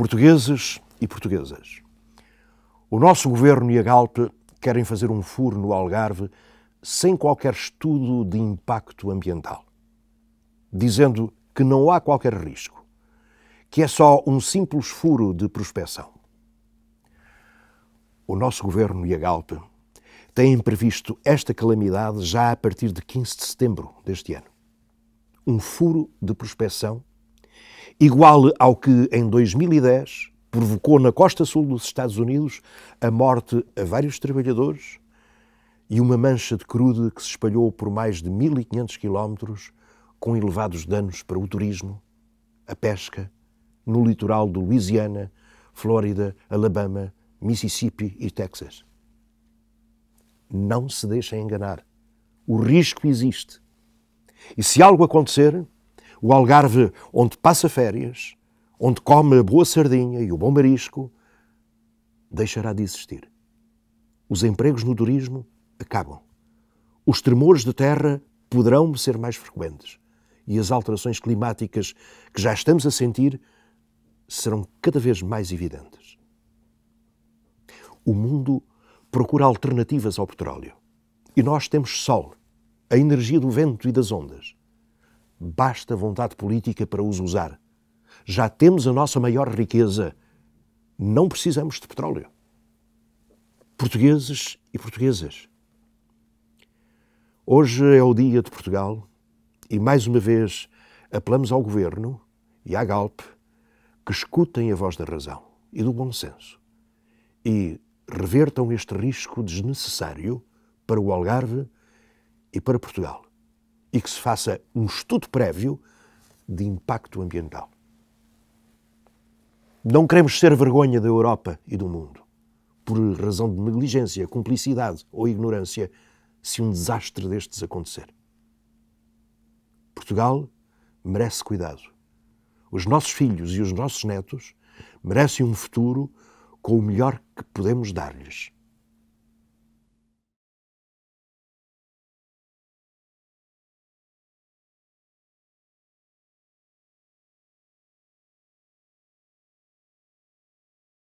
Portugueses e portuguesas, o nosso governo e a Galp querem fazer um furo no Algarve sem qualquer estudo de impacto ambiental, dizendo que não há qualquer risco, que é só um simples furo de prospecção. O nosso governo e a Galp têm previsto esta calamidade já a partir de 15 de setembro deste ano. Um furo de prospecção igual ao que em 2010 provocou na costa sul dos Estados Unidos a morte a vários trabalhadores e uma mancha de crude que se espalhou por mais de 1.500 quilómetros, com elevados danos para o turismo, a pesca, no litoral de Louisiana, Flórida, Alabama, Mississippi e Texas. Não se deixem enganar. O risco existe. E se algo acontecer, o Algarve onde passa férias, onde come a boa sardinha e o bom marisco, deixará de existir. Os empregos no turismo acabam. Os tremores de terra poderão ser mais frequentes e as alterações climáticas que já estamos a sentir serão cada vez mais evidentes. O mundo procura alternativas ao petróleo e nós temos sol, a energia do vento e das ondas. Basta vontade política para os usar. Já temos a nossa maior riqueza. Não precisamos de petróleo. Portugueses e portuguesas. Hoje é o Dia de Portugal e, mais uma vez, apelamos ao Governo e à Galp que escutem a voz da razão e do bom senso e revertam este risco desnecessário para o Algarve e para Portugal e que se faça um estudo prévio de impacto ambiental. Não queremos ser vergonha da Europa e do mundo, por razão de negligência, cumplicidade ou ignorância, se um desastre destes acontecer. Portugal merece cuidado. Os nossos filhos e os nossos netos merecem um futuro com o melhor que podemos dar-lhes.